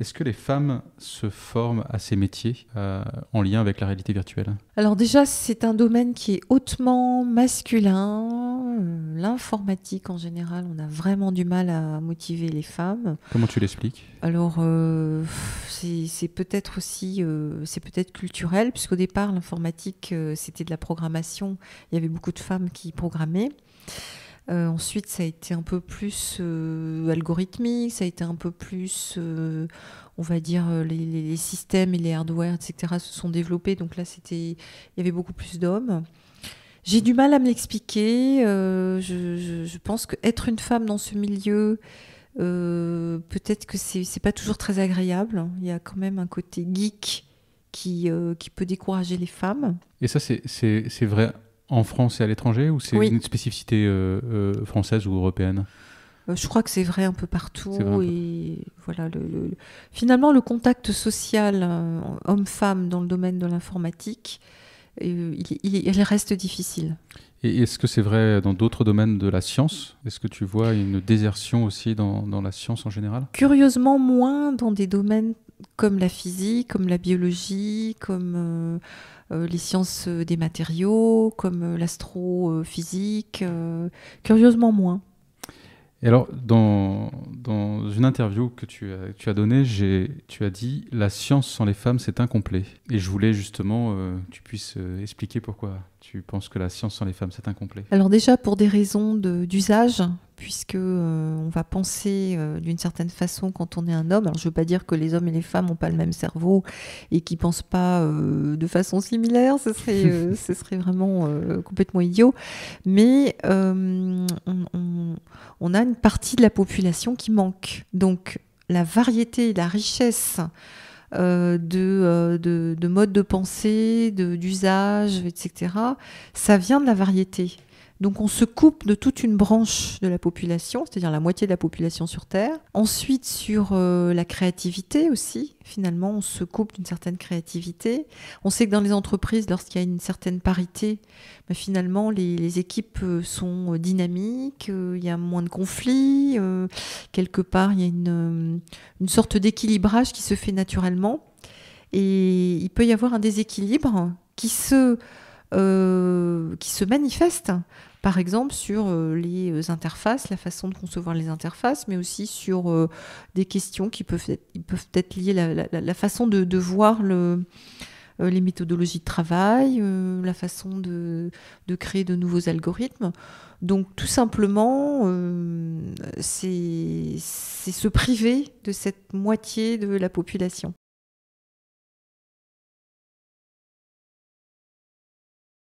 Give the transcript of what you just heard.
Est-ce que les femmes se forment à ces métiers euh, en lien avec la réalité virtuelle Alors déjà, c'est un domaine qui est hautement masculin. Euh, l'informatique en général, on a vraiment du mal à motiver les femmes. Comment tu l'expliques Alors, euh, c'est peut-être aussi, c'est peut-être culturel, puisqu'au départ, l'informatique, c'était de la programmation. Il y avait beaucoup de femmes qui programmaient. Euh, ensuite, ça a été un peu plus euh, algorithmique, ça a été un peu plus, euh, on va dire, les, systèmes et les hardware, etc., se sont développés. Donc là, c'était, il y avait beaucoup plus d'hommes. J'ai du mal à me l'expliquer. Je, je, pense qu'être une femme dans ce milieu, peut-être que c'est pas toujours très agréable. Il y a quand même un côté geek qui, qui peut décourager les femmes. Et ça, c'est vrai en France et à l'étranger ou c'est une spécificité euh, euh, française ou européenne euh, je crois que c'est vrai un peu partout. Et voilà, le, finalement, le contact social homme-femme dans le domaine de l'informatique, il, il, reste difficile. Et est-ce que c'est vrai dans d'autres domaines de la science Est-ce que tu vois une désertion aussi dans, la science en général Curieusement, moins dans des domaines comme la physique, comme la biologie, comme... Euh, les sciences euh, des matériaux, comme euh, l'astrophysique, curieusement moins. Et alors, dans, dans, une interview que tu as, tu as donnée, tu as dit La science sans les femmes, c'est incomplet. Et je voulais justement que tu puisses expliquer pourquoi tu penses que la science sans les femmes, c'est incomplet. Alors, déjà, pour des raisons d'usage, puisque euh, on va penser euh, d'une certaine façon quand on est un homme. Alors je ne veux pas dire que les hommes et les femmes n'ont pas le même cerveau et qu'ils pensent pas euh, de façon similaire, ce serait, vraiment complètement idiot. Mais on, a une partie de la population qui manque. Donc la variété, la richesse. De, de, de, modes de pensée, d'usage, etc. Ça vient de la variété. Donc on se coupe de toute une branche de la population, c'est-à-dire la moitié de la population sur Terre. Ensuite sur euh, la créativité aussi, finalement on se coupe d'une certaine créativité. On sait que dans les entreprises, lorsqu'il y a une certaine parité, bah, finalement les, équipes euh, sont euh, dynamiques, il y a moins de conflits, quelque part il y a une, une sorte d'équilibrage qui se fait naturellement. Et il peut y avoir un déséquilibre qui se euh, qui se manifestent, par exemple sur euh, les euh, interfaces, la façon de concevoir les interfaces, mais aussi sur des questions qui peuvent être, liées à la, façon de, voir les méthodologies de travail, la façon de, de, créer de nouveaux algorithmes. Donc tout simplement, c'est se priver de cette moitié de la population.